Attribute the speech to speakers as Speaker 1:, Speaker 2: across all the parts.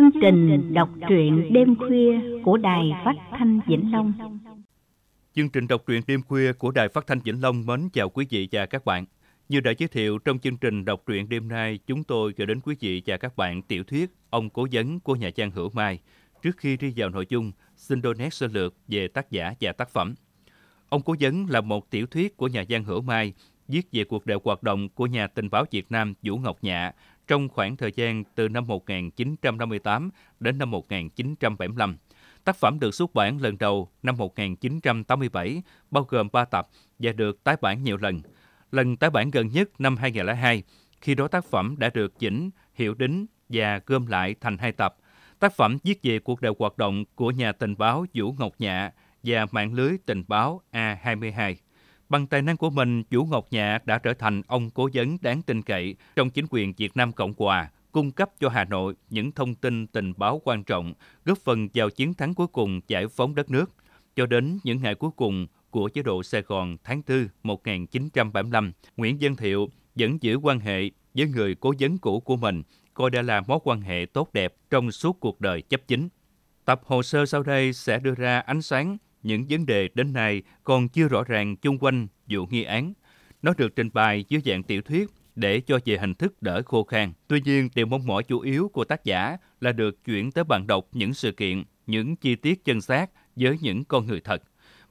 Speaker 1: chương trình đọc truyện đêm khuya của Đài Phát thanh Vĩnh Long.
Speaker 2: Chương trình đọc truyện đêm khuya của Đài Phát thanh Vĩnh Long mến chào quý vị và các bạn. Như đã giới thiệu trong chương trình đọc truyện đêm nay, chúng tôi gửi đến quý vị và các bạn tiểu thuyết Ông Cố vấn của nhà Trang Hữu Mai. Trước khi đi vào nội dung, xin đôi nét sơ lược về tác giả và tác phẩm. Ông Cố vấn là một tiểu thuyết của nhà văn Hữu Mai, viết về cuộc đời hoạt động của nhà tình báo Việt Nam Vũ Ngọc Nhạ trong khoảng thời gian từ năm 1958 đến năm 1975. Tác phẩm được xuất bản lần đầu năm 1987, bao gồm 3 tập và được tái bản nhiều lần. Lần tái bản gần nhất năm 2002, khi đó tác phẩm đã được chỉnh, hiệu đính và gom lại thành hai tập. Tác phẩm viết về cuộc đời hoạt động của nhà tình báo Vũ Ngọc Nhạ và mạng lưới tình báo A22. Bằng tài năng của mình, Vũ Ngọc Nhạ đã trở thành ông cố vấn đáng tin cậy trong chính quyền Việt Nam Cộng Hòa, cung cấp cho Hà Nội những thông tin tình báo quan trọng, góp phần vào chiến thắng cuối cùng giải phóng đất nước, cho đến những ngày cuối cùng của chế độ Sài Gòn tháng 4 1975, Nguyễn Văn Thiệu vẫn giữ quan hệ với người cố vấn cũ của mình, coi đây là mối quan hệ tốt đẹp trong suốt cuộc đời chấp chính. Tập hồ sơ sau đây sẽ đưa ra ánh sáng những vấn đề đến nay còn chưa rõ ràng chung quanh vụ nghi án. Nó được trình bày dưới dạng tiểu thuyết để cho về hình thức đỡ khô khan. Tuy nhiên, điều mong mỏi chủ yếu của tác giả là được chuyển tới bạn đọc những sự kiện, những chi tiết chân xác với những con người thật.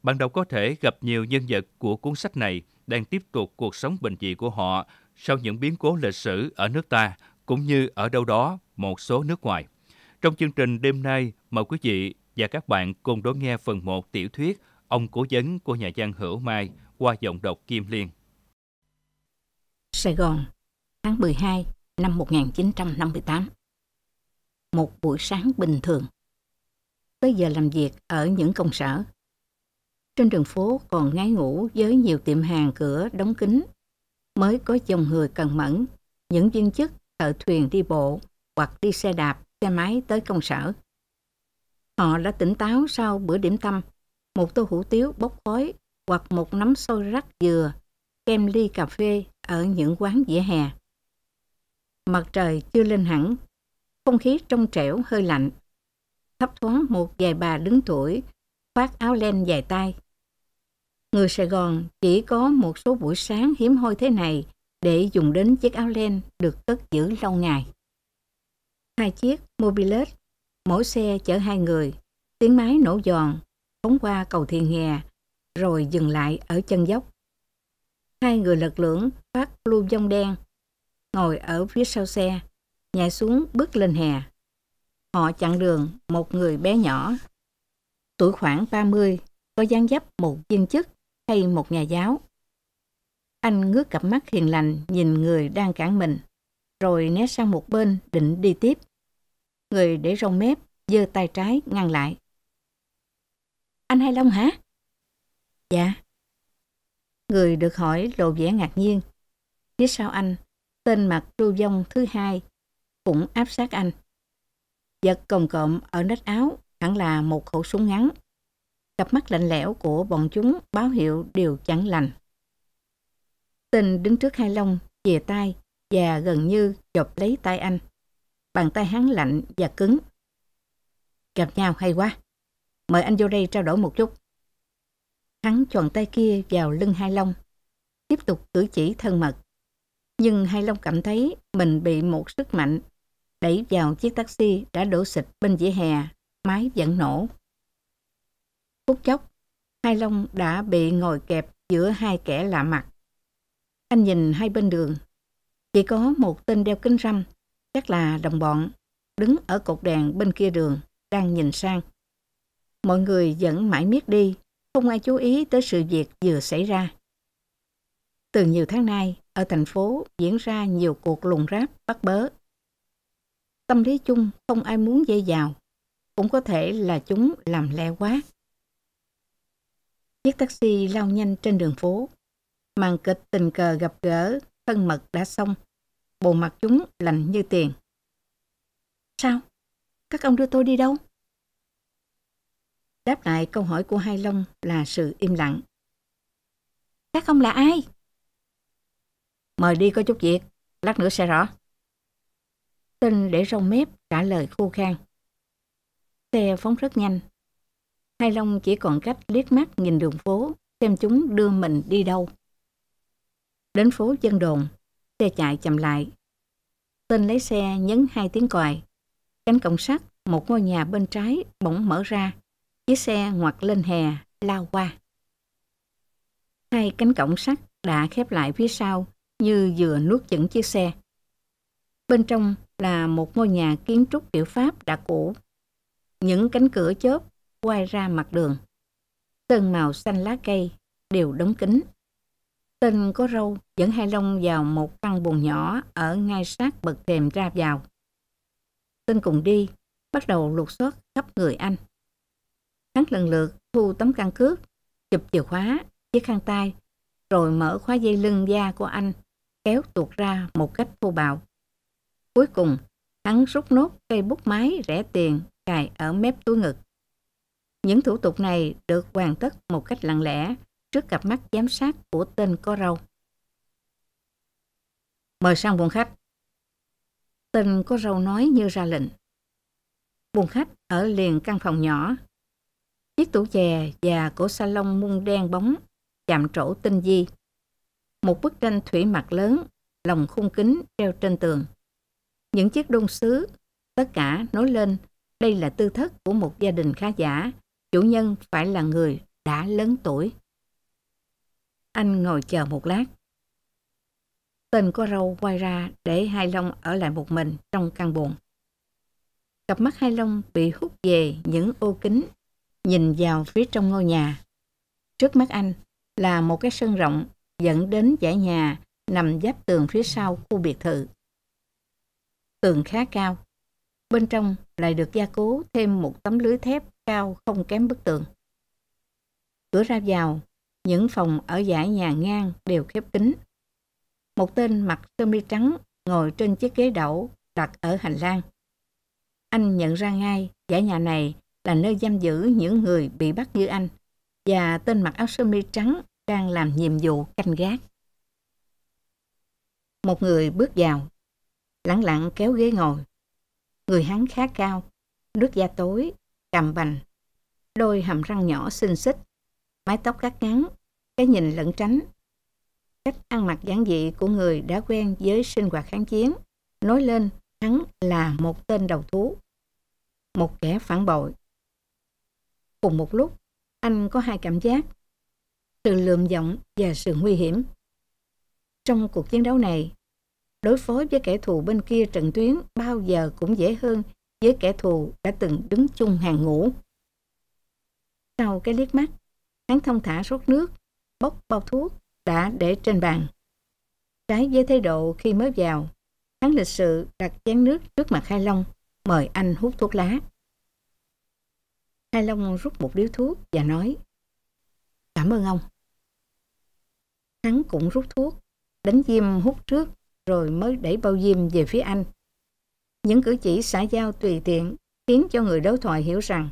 Speaker 2: Bạn đọc có thể gặp nhiều nhân vật của cuốn sách này đang tiếp tục cuộc sống bình dị của họ sau những biến cố lịch sử ở nước ta cũng như ở đâu đó một số nước ngoài. Trong chương trình đêm nay, mời quý vị và các bạn cùng đón nghe phần 1 tiểu thuyết Ông Cố Vấn của nhà văn Hữu Mai qua giọng đọc Kim Liên.
Speaker 1: Sài Gòn, tháng 12 năm 1958 Một buổi sáng bình thường Tới giờ làm việc ở những công sở Trên đường phố còn ngái ngủ với nhiều tiệm hàng cửa đóng kín Mới có dòng người cần mẫn Những viên chức thợ thuyền đi bộ hoặc đi xe đạp, xe máy tới công sở Họ đã tỉnh táo sau bữa điểm tâm, một tô hủ tiếu bốc khói hoặc một nắm xôi rắc dừa, kem ly cà phê ở những quán vỉa hè. Mặt trời chưa lên hẳn, không khí trong trẻo hơi lạnh. Thấp thoáng một vài bà đứng tuổi, khoác áo len dài tay. Người Sài Gòn chỉ có một số buổi sáng hiếm hoi thế này để dùng đến chiếc áo len được cất giữ lâu ngày. Hai chiếc Mobilet mỗi xe chở hai người. Tiếng máy nổ giòn, phóng qua cầu thiền hè, rồi dừng lại ở chân dốc. Hai người lật lưỡng phát lưu dông đen, ngồi ở phía sau xe, nhảy xuống bước lên hè. Họ chặn đường một người bé nhỏ, tuổi khoảng 30, có dáng dấp một viên chức hay một nhà giáo. Anh ngước cặp mắt hiền lành nhìn người đang cản mình, rồi né sang một bên định đi tiếp người để rong mép, giơ tay trái ngăn lại. Anh Hai Long hả? Dạ. Người được hỏi lộ vẻ ngạc nhiên. Phía sau anh, tên mặt lưu vong thứ hai cũng áp sát anh. Giật cồng cộm ở nách áo hẳn là một khẩu súng ngắn. Cặp mắt lạnh lẽo của bọn chúng báo hiệu điều chẳng lành. Tình đứng trước hai long chìa tay và gần như chộp lấy tay anh bàn tay hắn lạnh và cứng. Gặp nhau hay quá. Mời anh vô đây trao đổi một chút. Hắn chọn tay kia vào lưng Hai Long, tiếp tục cử chỉ thân mật. Nhưng Hai Long cảm thấy mình bị một sức mạnh đẩy vào chiếc taxi đã đổ xịt bên vỉa hè, máy vẫn nổ. Phút chốc, Hai Long đã bị ngồi kẹp giữa hai kẻ lạ mặt. Anh nhìn hai bên đường, chỉ có một tên đeo kính râm chắc là đồng bọn đứng ở cột đèn bên kia đường đang nhìn sang. Mọi người vẫn mãi miết đi, không ai chú ý tới sự việc vừa xảy ra. Từ nhiều tháng nay, ở thành phố diễn ra nhiều cuộc lùng ráp bắt bớ. Tâm lý chung không ai muốn dây vào, cũng có thể là chúng làm lẹ quá. Chiếc taxi lao nhanh trên đường phố. Màn kịch tình cờ gặp gỡ, thân mật đã xong bộ mặt chúng lạnh như tiền. Sao? Các ông đưa tôi đi đâu? Đáp lại câu hỏi của Hai Long là sự im lặng. Các ông là ai? Mời đi có chút việc, lát nữa sẽ rõ. Tên để rong mép trả lời khô khan. Xe phóng rất nhanh. Hai Long chỉ còn cách liếc mắt nhìn đường phố, xem chúng đưa mình đi đâu. Đến phố dân đồn, xe chạy chậm lại. Tên lấy xe nhấn hai tiếng còi. Cánh cổng sắt, một ngôi nhà bên trái bỗng mở ra. Chiếc xe ngoặt lên hè, lao qua. Hai cánh cổng sắt đã khép lại phía sau như vừa nuốt chửng chiếc xe. Bên trong là một ngôi nhà kiến trúc kiểu Pháp đã cũ. Những cánh cửa chớp quay ra mặt đường. Sơn màu xanh lá cây đều đóng kín. Tên có râu dẫn Hai Long vào một căn buồng nhỏ ở ngay sát bậc thềm ra vào. Tên cùng đi, bắt đầu lục soát khắp người anh. Hắn lần lượt thu tấm căn cước, chụp chìa khóa, chiếc khăn tay, rồi mở khóa dây lưng da của anh, kéo tuột ra một cách thô bạo. Cuối cùng, hắn rút nốt cây bút máy rẻ tiền cài ở mép túi ngực. Những thủ tục này được hoàn tất một cách lặng lẽ, trước cặp mắt giám sát của tên có râu. Mời sang buồng khách. Tên có râu nói như ra lệnh. Buồng khách ở liền căn phòng nhỏ. Chiếc tủ chè và cổ salon mung đen bóng chạm trổ tinh di. Một bức tranh thủy mặc lớn, lòng khung kính treo trên tường. Những chiếc đôn sứ, tất cả nối lên, đây là tư thất của một gia đình khá giả, chủ nhân phải là người đã lớn tuổi. Anh ngồi chờ một lát. Tên có râu quay ra để Hai Long ở lại một mình trong căn buồn. Cặp mắt Hai Long bị hút về những ô kính, nhìn vào phía trong ngôi nhà. Trước mắt anh là một cái sân rộng dẫn đến dãy nhà nằm giáp tường phía sau khu biệt thự. Tường khá cao, bên trong lại được gia cố thêm một tấm lưới thép cao không kém bức tường. Cửa ra vào những phòng ở dãy nhà ngang đều khép kín. Một tên mặc sơ mi trắng ngồi trên chiếc ghế đậu đặt ở hành lang. Anh nhận ra ngay dãy nhà này là nơi giam giữ những người bị bắt như anh và tên mặc áo sơ mi trắng đang làm nhiệm vụ canh gác. Một người bước vào, lặng lặng kéo ghế ngồi. Người hắn khá cao, nước da tối, cằm bành, đôi hàm răng nhỏ xinh xích mái tóc cắt ngắn, cái nhìn lẫn tránh. Cách ăn mặc giản dị của người đã quen với sinh hoạt kháng chiến, nói lên hắn là một tên đầu thú, một kẻ phản bội. Cùng một lúc, anh có hai cảm giác, sự lượm giọng và sự nguy hiểm. Trong cuộc chiến đấu này, đối phó với kẻ thù bên kia trận tuyến bao giờ cũng dễ hơn với kẻ thù đã từng đứng chung hàng ngũ. Sau cái liếc mắt, Hắn thông thả rút nước, bốc bao thuốc đã để trên bàn. Trái với thái độ khi mới vào, hắn lịch sự đặt chén nước trước mặt khai Long, mời anh hút thuốc lá. khai Long rút một điếu thuốc và nói Cảm ơn ông. Hắn cũng rút thuốc, đánh diêm hút trước rồi mới đẩy bao diêm về phía anh. Những cử chỉ xã giao tùy tiện khiến cho người đối thoại hiểu rằng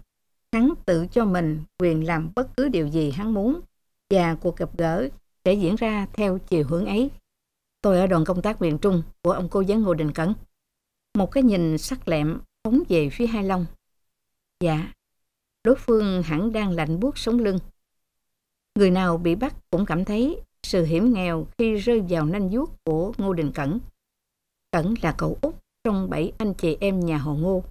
Speaker 1: Hắn tự cho mình quyền làm bất cứ điều gì hắn muốn và cuộc gặp gỡ sẽ diễn ra theo chiều hướng ấy. Tôi ở đoàn công tác miền Trung của ông cô giáo Ngô Đình Cẩn. Một cái nhìn sắc lẹm phóng về phía Hai Long. Dạ, đối phương hẳn đang lạnh buốt sống lưng. Người nào bị bắt cũng cảm thấy sự hiểm nghèo khi rơi vào nanh vuốt của Ngô Đình Cẩn. Cẩn là cậu út trong bảy anh chị em nhà họ Ngô.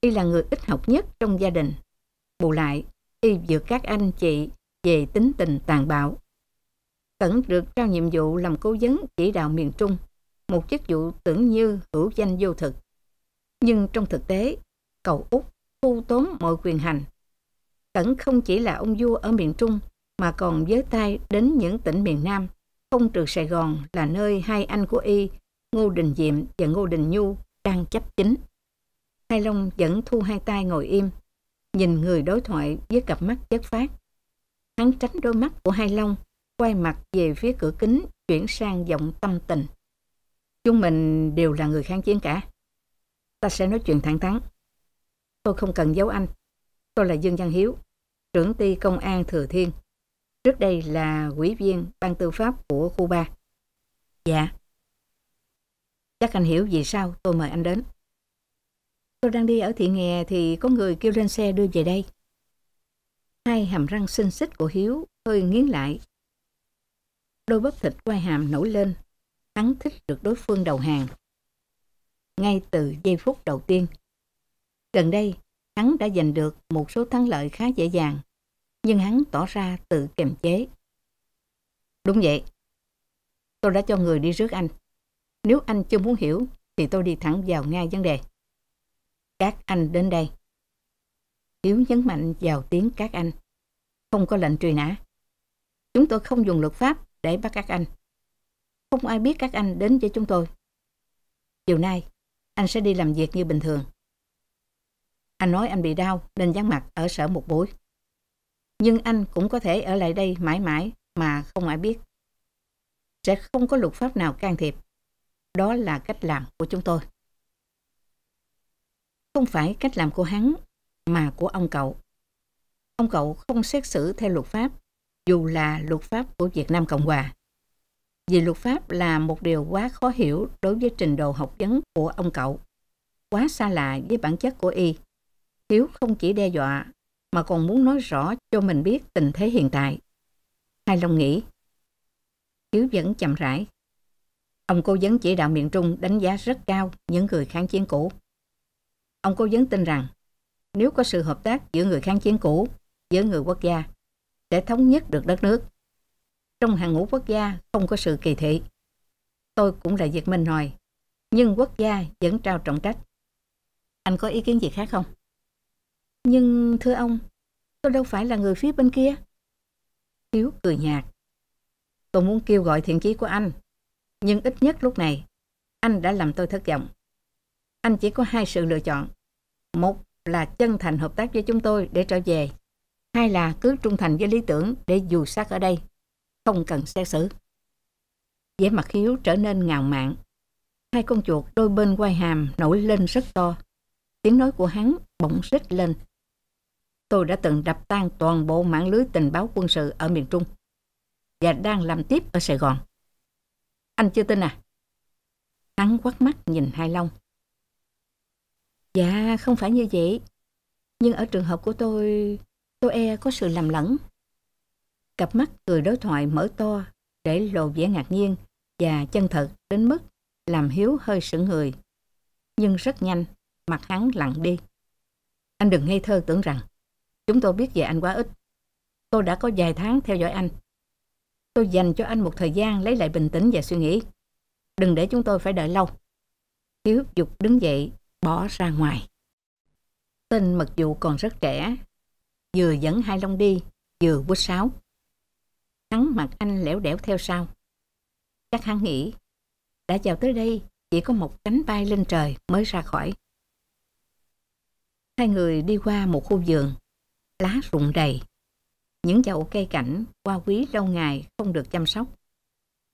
Speaker 1: Y là người ít học nhất trong gia đình. Bù lại, y giữa các anh chị về tính tình tàn bạo. Cẩn được trao nhiệm vụ làm cố vấn chỉ đạo miền Trung, một chức vụ tưởng như hữu danh vô thực. Nhưng trong thực tế, cầu Úc thu tốn mọi quyền hành. Cẩn không chỉ là ông vua ở miền Trung mà còn giới tay đến những tỉnh miền Nam, không trừ Sài Gòn là nơi hai anh của y, Ngô Đình Diệm và Ngô Đình Nhu đang chấp chính. Hai Long vẫn thu hai tay ngồi im, nhìn người đối thoại với cặp mắt chất phát. Hắn tránh đôi mắt của Hai Long, quay mặt về phía cửa kính, chuyển sang giọng tâm tình. Chúng mình đều là người kháng chiến cả. Ta sẽ nói chuyện thẳng thắn. Tôi không cần giấu anh. Tôi là Dương Văn Hiếu, trưởng ty công an Thừa Thiên. Trước đây là quỹ viên ban tư pháp của Cuba. Dạ. Chắc anh hiểu vì sao tôi mời anh đến. Tôi đang đi ở thị nghè thì có người kêu lên xe đưa về đây. Hai hàm răng xinh xích của Hiếu hơi nghiến lại. Đôi bắp thịt quai hàm nổi lên. Hắn thích được đối phương đầu hàng. Ngay từ giây phút đầu tiên. Gần đây, hắn đã giành được một số thắng lợi khá dễ dàng. Nhưng hắn tỏ ra tự kiềm chế. Đúng vậy. Tôi đã cho người đi rước anh. Nếu anh chưa muốn hiểu thì tôi đi thẳng vào ngay vấn đề các anh đến đây. Hiếu nhấn mạnh vào tiếng các anh. Không có lệnh truy nã. Chúng tôi không dùng luật pháp để bắt các anh. Không ai biết các anh đến với chúng tôi. Chiều nay, anh sẽ đi làm việc như bình thường. Anh nói anh bị đau nên vắng mặt ở sở một buổi. Nhưng anh cũng có thể ở lại đây mãi mãi mà không ai biết. Sẽ không có luật pháp nào can thiệp. Đó là cách làm của chúng tôi không phải cách làm của hắn mà của ông cậu. Ông cậu không xét xử theo luật pháp, dù là luật pháp của Việt Nam Cộng Hòa. Vì luật pháp là một điều quá khó hiểu đối với trình độ học vấn của ông cậu, quá xa lạ với bản chất của y. Hiếu không chỉ đe dọa mà còn muốn nói rõ cho mình biết tình thế hiện tại. Hai Long nghĩ. Hiếu vẫn chậm rãi. Ông cố vấn chỉ đạo miền Trung đánh giá rất cao những người kháng chiến cũ. Ông cố vấn tin rằng nếu có sự hợp tác giữa người kháng chiến cũ với người quốc gia để thống nhất được đất nước. Trong hàng ngũ quốc gia không có sự kỳ thị. Tôi cũng là Việt Minh hồi nhưng quốc gia vẫn trao trọng trách. Anh có ý kiến gì khác không? Nhưng thưa ông, tôi đâu phải là người phía bên kia. Hiếu cười nhạt. Tôi muốn kêu gọi thiện chí của anh, nhưng ít nhất lúc này, anh đã làm tôi thất vọng anh chỉ có hai sự lựa chọn. Một là chân thành hợp tác với chúng tôi để trở về. Hai là cứ trung thành với lý tưởng để dù sát ở đây, không cần xét xử. Vẻ mặt Hiếu trở nên ngào mạn. Hai con chuột đôi bên quai hàm nổi lên rất to. Tiếng nói của hắn bỗng rít lên. Tôi đã từng đập tan toàn bộ mạng lưới tình báo quân sự ở miền Trung và đang làm tiếp ở Sài Gòn. Anh chưa tin à? Hắn quắt mắt nhìn Hai Long. Dạ, không phải như vậy. Nhưng ở trường hợp của tôi, tôi e có sự lầm lẫn. Cặp mắt người đối thoại mở to để lộ vẻ ngạc nhiên và chân thật đến mức làm Hiếu hơi sững người. Nhưng rất nhanh, mặt hắn lặng đi. Anh đừng ngây thơ tưởng rằng chúng tôi biết về anh quá ít. Tôi đã có vài tháng theo dõi anh. Tôi dành cho anh một thời gian lấy lại bình tĩnh và suy nghĩ. Đừng để chúng tôi phải đợi lâu. Hiếu dục đứng dậy bỏ ra ngoài. Tên mặc dù còn rất trẻ, vừa dẫn Hai Long đi, vừa quýt sáo. Hắn mặt anh lẻo đẻo theo sau. Chắc hắn nghĩ, đã vào tới đây, chỉ có một cánh bay lên trời mới ra khỏi. Hai người đi qua một khu vườn, lá rụng đầy. Những chậu cây cảnh qua quý lâu ngày không được chăm sóc.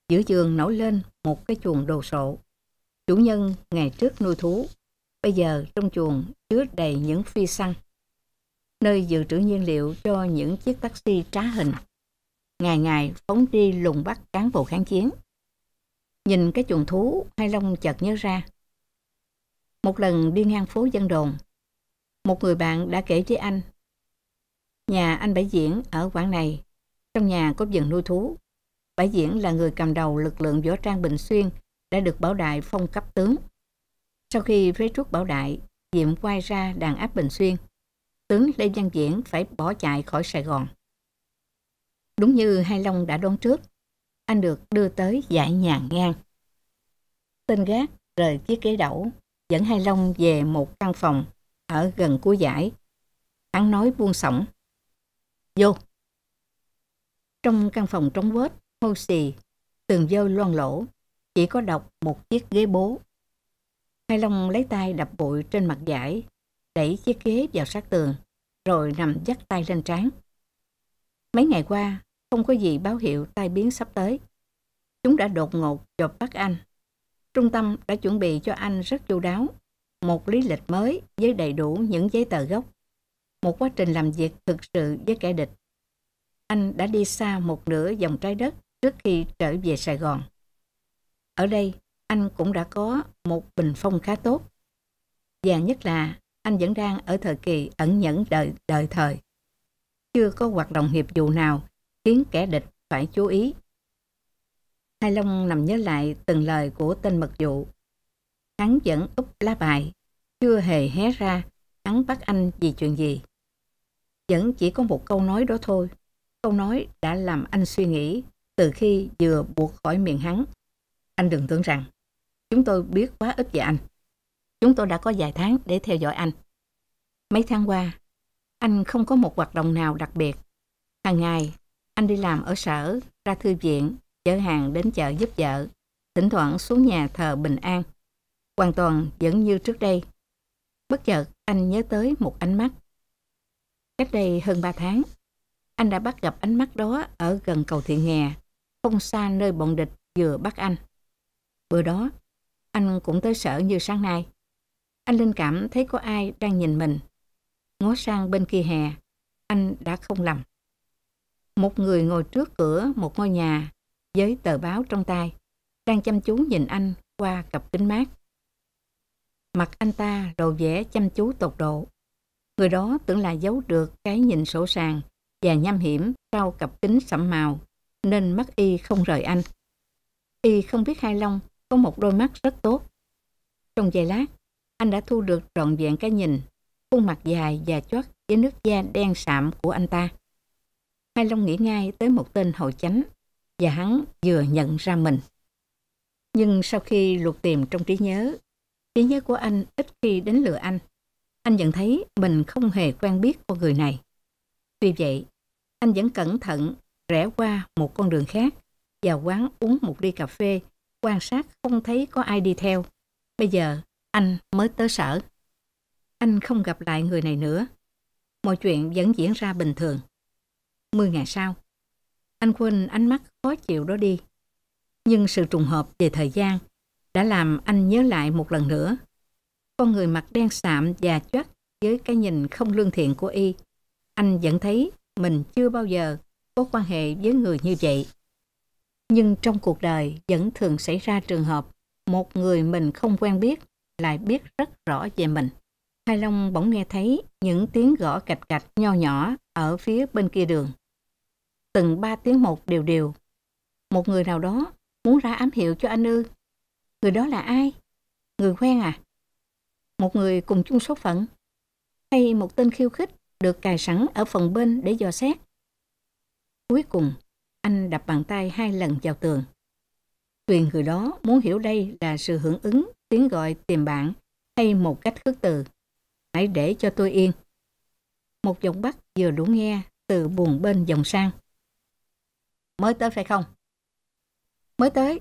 Speaker 1: Giữa vườn nổi lên một cái chuồng đồ sộ. Chủ nhân ngày trước nuôi thú Bây giờ trong chuồng chứa đầy những phi xăng, nơi dự trữ nhiên liệu cho những chiếc taxi trá hình. Ngày ngày phóng đi lùng bắt cán bộ kháng chiến. Nhìn cái chuồng thú, Hai Long chợt nhớ ra. Một lần đi ngang phố dân đồn, một người bạn đã kể với anh. Nhà anh Bảy Diễn ở Quảng này, trong nhà có vườn nuôi thú. Bảy Diễn là người cầm đầu lực lượng võ trang Bình Xuyên đã được Bảo Đại phong cấp tướng. Sau khi phế truất Bảo Đại, Diệm quay ra đàn áp Bình Xuyên, tướng Lê Văn Diễn phải bỏ chạy khỏi Sài Gòn. Đúng như Hai Long đã đoán trước, anh được đưa tới giải nhà ngang. Tên gác rời chiếc ghế đẩu, dẫn Hai Long về một căn phòng ở gần cuối giải. Hắn nói buông sỏng. Vô! Trong căn phòng trống vết, hô xì, tường dơ loang lỗ, chỉ có đọc một chiếc ghế bố Hai Long lấy tay đập bụi trên mặt giải, đẩy chiếc ghế vào sát tường, rồi nằm dắt tay lên trán. Mấy ngày qua, không có gì báo hiệu tai biến sắp tới. Chúng đã đột ngột chộp bắt anh. Trung tâm đã chuẩn bị cho anh rất chu đáo, một lý lịch mới với đầy đủ những giấy tờ gốc, một quá trình làm việc thực sự với kẻ địch. Anh đã đi xa một nửa dòng trái đất trước khi trở về Sài Gòn. Ở đây, anh cũng đã có một bình phong khá tốt. Và nhất là anh vẫn đang ở thời kỳ ẩn nhẫn đời, đời thời. Chưa có hoạt động hiệp vụ nào khiến kẻ địch phải chú ý. Hai Long nằm nhớ lại từng lời của tên mật vụ. Hắn vẫn úp lá bài, chưa hề hé ra hắn bắt anh vì chuyện gì. Vẫn chỉ có một câu nói đó thôi. Câu nói đã làm anh suy nghĩ từ khi vừa buộc khỏi miệng hắn. Anh đừng tưởng rằng Chúng tôi biết quá ít về anh. Chúng tôi đã có vài tháng để theo dõi anh. Mấy tháng qua, anh không có một hoạt động nào đặc biệt. Hàng ngày, anh đi làm ở sở, ra thư viện, chở hàng đến chợ giúp vợ, thỉnh thoảng xuống nhà thờ Bình An. Hoàn toàn vẫn như trước đây. Bất chợt, anh nhớ tới một ánh mắt. Cách đây hơn 3 tháng, anh đã bắt gặp ánh mắt đó ở gần cầu Thiện Nghè, không xa nơi bọn địch vừa bắt anh. Bữa đó, anh cũng tới sở như sáng nay. Anh linh cảm thấy có ai đang nhìn mình. Ngó sang bên kia hè, anh đã không lầm. Một người ngồi trước cửa một ngôi nhà với tờ báo trong tay, đang chăm chú nhìn anh qua cặp kính mát. Mặt anh ta đồ vẻ chăm chú tột độ. Người đó tưởng là giấu được cái nhìn sổ sàng và nham hiểm sau cặp kính sẫm màu, nên mắt y không rời anh. Y không biết Hai Long có một đôi mắt rất tốt. Trong giây lát, anh đã thu được trọn vẹn cái nhìn, khuôn mặt dài và chót với nước da đen sạm của anh ta. Hai Long nghĩ ngay tới một tên hậu chánh và hắn vừa nhận ra mình. Nhưng sau khi lục tìm trong trí nhớ, trí nhớ của anh ít khi đến lừa anh. Anh nhận thấy mình không hề quen biết con người này. Tuy vậy, anh vẫn cẩn thận rẽ qua một con đường khác và quán uống một ly cà phê quan sát không thấy có ai đi theo. Bây giờ anh mới tới sở. Anh không gặp lại người này nữa. Mọi chuyện vẫn diễn ra bình thường. Mười ngày sau, anh quên ánh mắt khó chịu đó đi. Nhưng sự trùng hợp về thời gian đã làm anh nhớ lại một lần nữa. Con người mặt đen sạm và choắt với cái nhìn không lương thiện của y. Anh vẫn thấy mình chưa bao giờ có quan hệ với người như vậy nhưng trong cuộc đời vẫn thường xảy ra trường hợp một người mình không quen biết lại biết rất rõ về mình. Hai Long bỗng nghe thấy những tiếng gõ cạch cạch nho nhỏ ở phía bên kia đường. Từng ba tiếng một đều đều. Một người nào đó muốn ra ám hiệu cho anh ư. Người đó là ai? Người quen à? Một người cùng chung số phận? Hay một tên khiêu khích được cài sẵn ở phần bên để dò xét? Cuối cùng, anh đập bàn tay hai lần vào tường. Tuyền người đó muốn hiểu đây là sự hưởng ứng tiếng gọi tìm bạn hay một cách khước từ. Hãy để cho tôi yên. Một giọng bắc vừa đủ nghe từ buồn bên dòng sang. Mới tới phải không? Mới tới.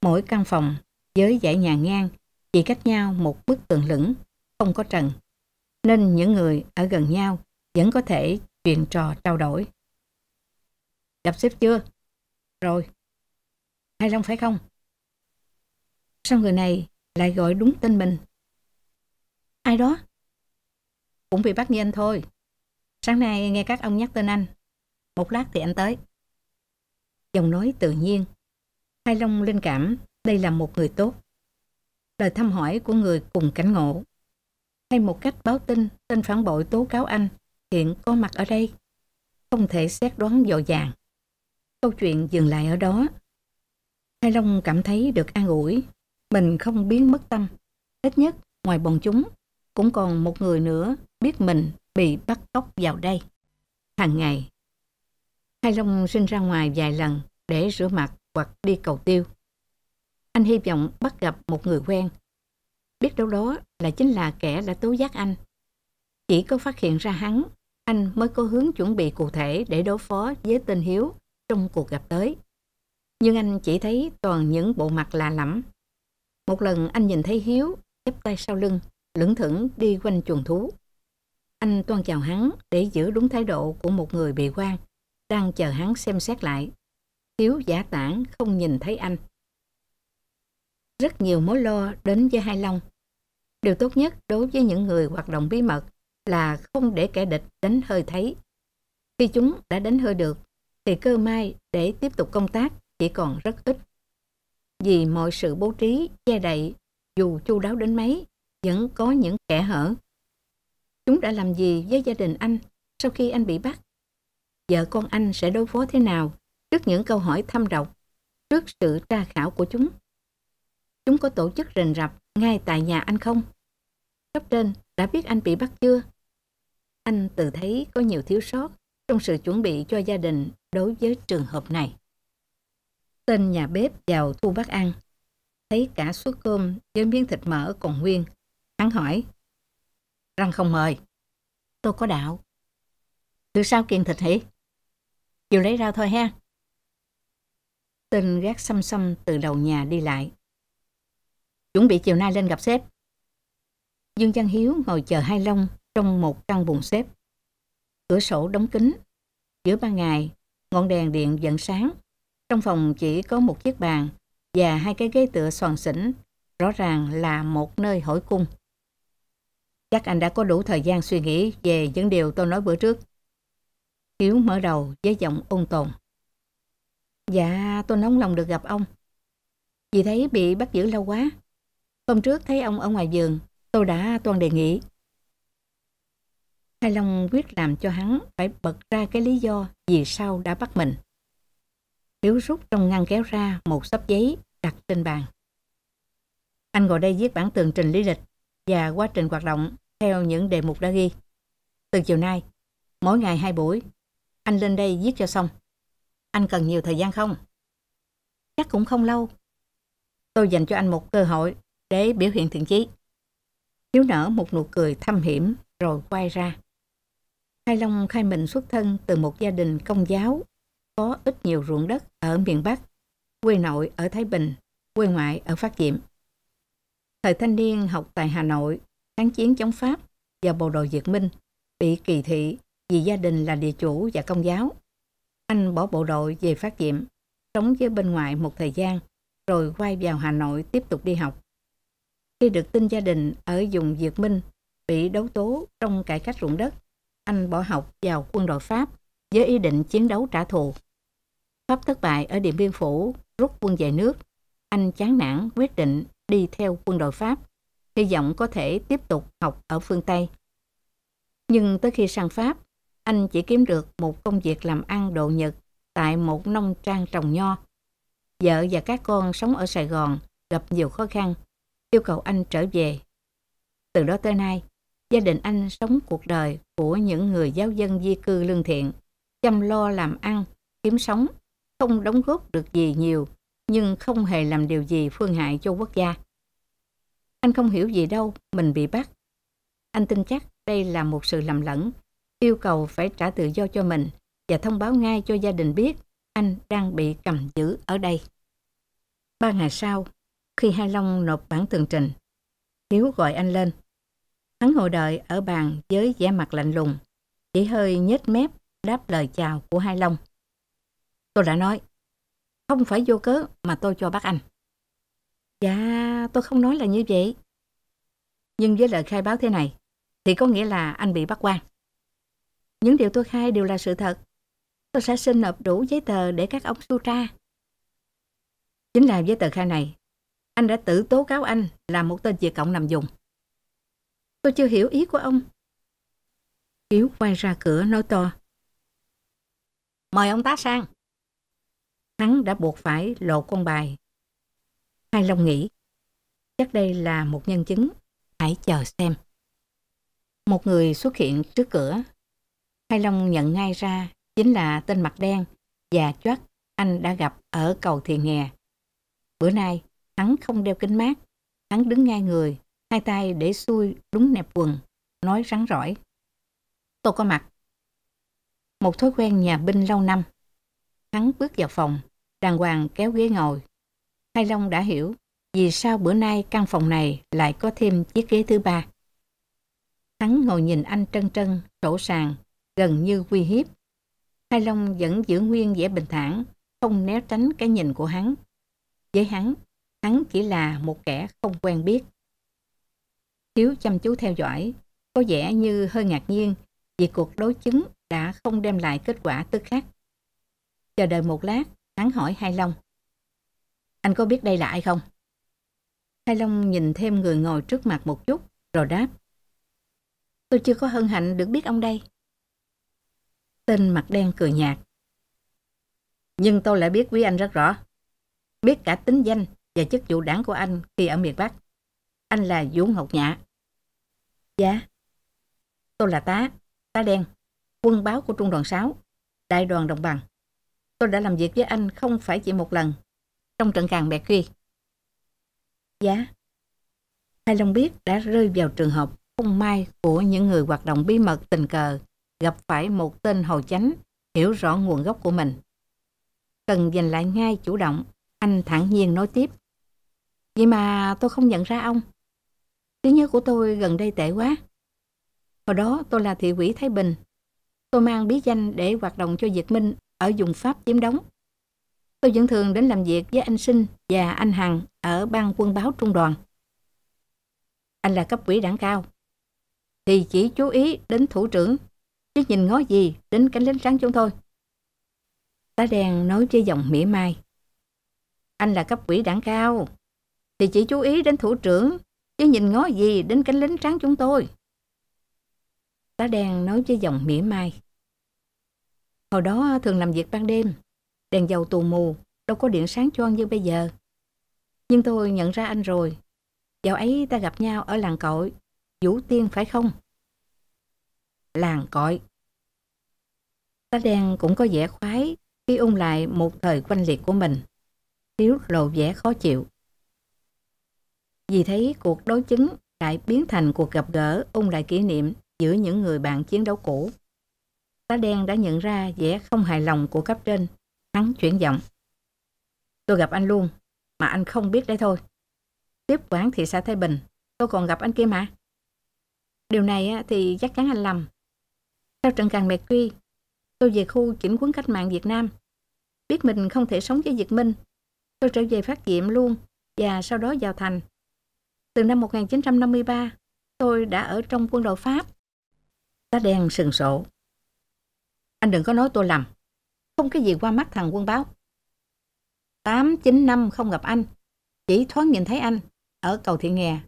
Speaker 1: Mỗi căn phòng với dãy nhà ngang chỉ cách nhau một bức tường lửng, không có trần. Nên những người ở gần nhau vẫn có thể chuyện trò trao đổi. Gặp sếp chưa? Rồi. Hai Long phải không? Sao người này lại gọi đúng tên mình? Ai đó? Cũng bị bắt như anh thôi. Sáng nay nghe các ông nhắc tên anh. Một lát thì anh tới. Dòng nói tự nhiên. Hai Long linh cảm đây là một người tốt. Lời thăm hỏi của người cùng cảnh ngộ. Hay một cách báo tin tên phản bội tố cáo anh hiện có mặt ở đây. Không thể xét đoán dò dàng. Câu chuyện dừng lại ở đó. Hai Long cảm thấy được an ủi, mình không biến mất tâm. Ít nhất, ngoài bọn chúng, cũng còn một người nữa biết mình bị bắt cóc vào đây. Hàng ngày, Hai Long sinh ra ngoài vài lần để rửa mặt hoặc đi cầu tiêu. Anh hy vọng bắt gặp một người quen. Biết đâu đó là chính là kẻ đã tố giác anh. Chỉ có phát hiện ra hắn, anh mới có hướng chuẩn bị cụ thể để đối phó với tên Hiếu trong cuộc gặp tới. Nhưng anh chỉ thấy toàn những bộ mặt lạ lẫm. Một lần anh nhìn thấy Hiếu, chắp tay sau lưng, lững thững đi quanh chuồng thú. Anh toan chào hắn để giữ đúng thái độ của một người bị quan, đang chờ hắn xem xét lại. Hiếu giả tảng không nhìn thấy anh. Rất nhiều mối lo đến với Hai Long. Điều tốt nhất đối với những người hoạt động bí mật là không để kẻ địch đánh hơi thấy. Khi chúng đã đánh hơi được thì cơ may để tiếp tục công tác chỉ còn rất ít. Vì mọi sự bố trí, che đậy, dù chu đáo đến mấy, vẫn có những kẻ hở. Chúng đã làm gì với gia đình anh sau khi anh bị bắt? Vợ con anh sẽ đối phó thế nào trước những câu hỏi thăm độc, trước sự tra khảo của chúng? Chúng có tổ chức rình rập ngay tại nhà anh không? Cấp trên đã biết anh bị bắt chưa? Anh tự thấy có nhiều thiếu sót trong sự chuẩn bị cho gia đình đối với trường hợp này. Tên nhà bếp vào thu bát ăn, thấy cả suất cơm với miếng thịt mỡ còn nguyên. Hắn hỏi, răng không mời, tôi có đạo. Từ sao kiện thịt hỉ? Chiều lấy ra thôi ha. Tên gác xăm xăm từ đầu nhà đi lại. Chuẩn bị chiều nay lên gặp sếp. Dương Văn Hiếu ngồi chờ Hai Long trong một căn buồng xếp. Cửa sổ đóng kín. Giữa ban ngày, ngọn đèn điện vẫn sáng. Trong phòng chỉ có một chiếc bàn và hai cái ghế tựa soàn xỉnh, rõ ràng là một nơi hỏi cung. Chắc anh đã có đủ thời gian suy nghĩ về những điều tôi nói bữa trước. Hiếu mở đầu với giọng ôn tồn. Dạ, tôi nóng lòng được gặp ông. Vì thấy bị bắt giữ lâu quá. Hôm trước thấy ông ở ngoài giường, tôi đã toàn đề nghị Hai Long quyết làm cho hắn phải bật ra cái lý do vì sao đã bắt mình. Hiếu rút trong ngăn kéo ra một sấp giấy đặt trên bàn. Anh ngồi đây viết bản tường trình lý lịch và quá trình hoạt động theo những đề mục đã ghi. Từ chiều nay, mỗi ngày hai buổi, anh lên đây viết cho xong. Anh cần nhiều thời gian không? Chắc cũng không lâu. Tôi dành cho anh một cơ hội để biểu hiện thiện chí. Hiếu nở một nụ cười thâm hiểm rồi quay ra. Hai Long khai mình xuất thân từ một gia đình công giáo, có ít nhiều ruộng đất ở miền Bắc, quê nội ở Thái Bình, quê ngoại ở Phát Diệm. Thời thanh niên học tại Hà Nội, kháng chiến chống Pháp và bộ đội Việt Minh, bị kỳ thị vì gia đình là địa chủ và công giáo. Anh bỏ bộ đội về Phát Diệm, sống với bên ngoại một thời gian, rồi quay vào Hà Nội tiếp tục đi học. Khi được tin gia đình ở vùng Việt Minh bị đấu tố trong cải cách ruộng đất, anh bỏ học vào quân đội Pháp với ý định chiến đấu trả thù. Pháp thất bại ở Điện Biên Phủ, rút quân về nước. Anh chán nản quyết định đi theo quân đội Pháp, hy vọng có thể tiếp tục học ở phương Tây. Nhưng tới khi sang Pháp, anh chỉ kiếm được một công việc làm ăn độ Nhật tại một nông trang trồng nho. Vợ và các con sống ở Sài Gòn gặp nhiều khó khăn, yêu cầu anh trở về. Từ đó tới nay, gia đình anh sống cuộc đời của những người giáo dân di cư lương thiện, chăm lo làm ăn, kiếm sống, không đóng góp được gì nhiều, nhưng không hề làm điều gì phương hại cho quốc gia. Anh không hiểu gì đâu, mình bị bắt. Anh tin chắc đây là một sự lầm lẫn, yêu cầu phải trả tự do cho mình và thông báo ngay cho gia đình biết anh đang bị cầm giữ ở đây. Ba ngày sau, khi Hai Long nộp bản tường trình, Hiếu gọi anh lên. Hắn ngồi đợi ở bàn với vẻ mặt lạnh lùng, chỉ hơi nhếch mép đáp lời chào của Hai Long. Tôi đã nói, không phải vô cớ mà tôi cho bắt anh. Dạ, tôi không nói là như vậy. Nhưng với lời khai báo thế này, thì có nghĩa là anh bị bắt quan. Những điều tôi khai đều là sự thật. Tôi sẽ xin nộp đủ giấy tờ để các ông su tra. Chính là giấy tờ khai này, anh đã tự tố cáo anh là một tên diệt cộng nằm dùng. Tôi chưa hiểu ý của ông. Kiếu quay ra cửa nói to. Mời ông tá sang. Hắn đã buộc phải lộ con bài. Hai Long nghĩ, chắc đây là một nhân chứng, hãy chờ xem. Một người xuất hiện trước cửa. Hai Long nhận ngay ra chính là tên mặt đen và choát anh đã gặp ở cầu Thiền Nghè. Bữa nay, hắn không đeo kính mát, hắn đứng ngay người, hai tay để xuôi đúng nẹp quần, nói rắn rỏi. Tôi có mặt. Một thói quen nhà binh lâu năm. Hắn bước vào phòng, đàng hoàng kéo ghế ngồi. Hai Long đã hiểu vì sao bữa nay căn phòng này lại có thêm chiếc ghế thứ ba. Hắn ngồi nhìn anh trân trân, sổ sàng, gần như uy hiếp. Hai Long vẫn giữ nguyên vẻ bình thản, không né tránh cái nhìn của hắn. Với hắn, hắn chỉ là một kẻ không quen biết. Hiếu chăm chú theo dõi, có vẻ như hơi ngạc nhiên vì cuộc đối chứng đã không đem lại kết quả tức khắc. Chờ đợi một lát, hắn hỏi Hai Long. Anh có biết đây là ai không? Hai Long nhìn thêm người ngồi trước mặt một chút, rồi đáp. Tôi chưa có hân hạnh được biết ông đây. Tên mặt đen cười nhạt. Nhưng tôi lại biết quý anh rất rõ. Biết cả tính danh và chức vụ đảng của anh khi ở miền Bắc. Anh là Vũ Ngọc Nhã. Dạ. Tôi là tá, tá đen, quân báo của Trung đoàn 6, Đại đoàn Đồng Bằng. Tôi đã làm việc với anh không phải chỉ một lần, trong trận càng bẹt kia. Dạ. Hai Long biết đã rơi vào trường hợp không may của những người hoạt động bí mật tình cờ gặp phải một tên hồ chánh hiểu rõ nguồn gốc của mình. Cần giành lại ngay chủ động, anh thẳng nhiên nói tiếp. Vậy mà tôi không nhận ra ông trí nhớ của tôi gần đây tệ quá. Hồi đó tôi là thị quỷ Thái Bình. Tôi mang bí danh để hoạt động cho Việt Minh ở vùng Pháp chiếm đóng. Tôi vẫn thường đến làm việc với anh Sinh và anh Hằng ở ban quân báo trung đoàn. Anh là cấp quỹ đảng cao. Thì chỉ chú ý đến thủ trưởng, chứ nhìn ngó gì đến cánh lính trắng chúng tôi. Tá đen nói với giọng mỉa mai. Anh là cấp quỹ đảng cao, thì chỉ chú ý đến thủ trưởng, chứ nhìn ngó gì đến cánh lính trắng chúng tôi. Tá đen nói với giọng mỉa mai. Hồi đó thường làm việc ban đêm, đèn dầu tù mù, đâu có điện sáng choan như bây giờ. Nhưng tôi nhận ra anh rồi. Dạo ấy ta gặp nhau ở làng cội, Vũ Tiên phải không? Làng cội. Tá đen cũng có vẻ khoái khi ung lại một thời quanh liệt của mình. Tiếu lộ vẻ khó chịu. Vì thấy cuộc đối chứng lại biến thành cuộc gặp gỡ ôn lại kỷ niệm giữa những người bạn chiến đấu cũ. Tá đen đã nhận ra vẻ không hài lòng của cấp trên. Hắn chuyển giọng. Tôi gặp anh luôn, mà anh không biết đấy thôi. Tiếp quản thị xã Thái Bình, tôi còn gặp anh kia mà. Điều này thì chắc chắn anh lầm. Sau trận càng mẹ quy, tôi về khu chỉnh quân cách mạng Việt Nam. Biết mình không thể sống với Việt Minh, tôi trở về phát diệm luôn và sau đó vào thành từ năm 1953, tôi đã ở trong quân đội Pháp. Lá đen sừng sổ. Anh đừng có nói tôi lầm. Không cái gì qua mắt thằng quân báo. Tám chín năm không gặp anh. Chỉ thoáng nhìn thấy anh ở cầu Thị Nghè.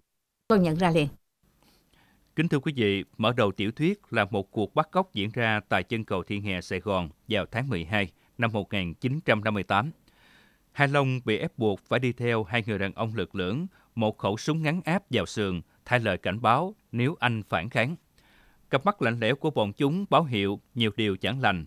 Speaker 1: Tôi nhận ra liền.
Speaker 2: Kính thưa quý vị, mở đầu tiểu thuyết là một cuộc bắt cóc diễn ra tại chân cầu Thị Nghè, Sài Gòn vào tháng 12 năm 1958. Hai Long bị ép buộc phải đi theo hai người đàn ông lực lưỡng một khẩu súng ngắn áp vào sườn, thay lời cảnh báo nếu anh phản kháng. Cặp mắt lạnh lẽo của bọn chúng báo hiệu nhiều điều chẳng lành.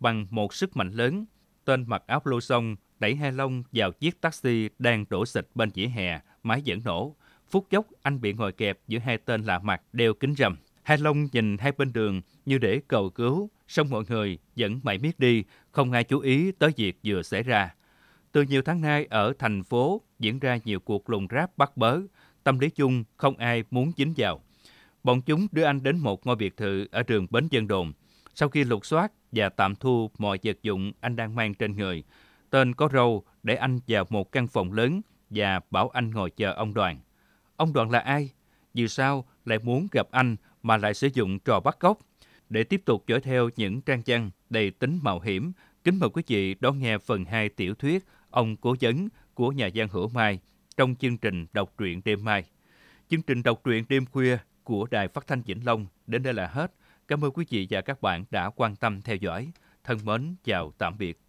Speaker 2: Bằng một sức mạnh lớn, tên mặc áo lô sông đẩy hai lông vào chiếc taxi đang đổ xịt bên vỉa hè, máy dẫn nổ. Phút chốc, anh bị ngồi kẹp giữa hai tên lạ mặt đeo kính rầm. Hai lông nhìn hai bên đường như để cầu cứu, song mọi người vẫn mãi miết đi, không ai chú ý tới việc vừa xảy ra. Từ nhiều tháng nay ở thành phố diễn ra nhiều cuộc lùng ráp bắt bớ, tâm lý chung không ai muốn dính vào. Bọn chúng đưa anh đến một ngôi biệt thự ở trường Bến Dân Đồn. Sau khi lục soát và tạm thu mọi vật dụng anh đang mang trên người, tên có râu để anh vào một căn phòng lớn và bảo anh ngồi chờ ông Đoàn. Ông Đoàn là ai? Vì sao lại muốn gặp anh mà lại sử dụng trò bắt cóc? Để tiếp tục dõi theo những trang chăn đầy tính mạo hiểm, kính mời quý vị đón nghe phần 2 tiểu thuyết ông cố vấn của nhà văn Hữu Mai trong chương trình đọc truyện đêm mai. Chương trình đọc truyện đêm khuya của Đài Phát thanh Vĩnh Long đến đây là hết. Cảm ơn quý vị và các bạn đã quan tâm theo dõi. Thân mến, chào tạm biệt.